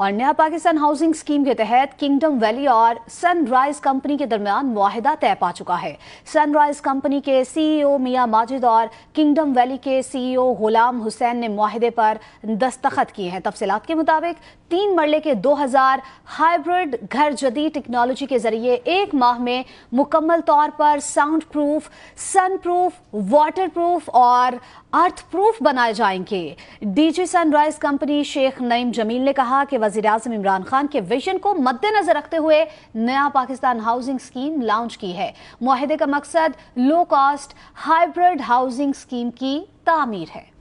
और नया Pakistan housing scheme के तहत किंगडम वैली और सनराइज कंपनी के दरमियान माहिदा तय पा चुका है सनराइज कंपनी के सीईओ e मियां माजिद और किंगडम वैली के सीईओ e गुलाम हुसैन ने माहिदे पर दस्तखत किए हैं तफसीत के मुताबिक तीन मरले के 2000 हाइब्रिड घर जदीद टेक्नोलॉजी के जरिए एक माह में मुकम्मल तौर पर sound proof sun proof water proof और अर्थ प्रूफ बनाए जाएंगे DG Sunrise company Sheikh Naeem Jameel ने कहा कि वजीर अजम इमरान खान के विजन को मद्देनजर रखते हुए नया पाकिस्तान हाउसिंग स्कीम लॉन्च की है माहे का मकसद low cost hybrid housing scheme की तामीर है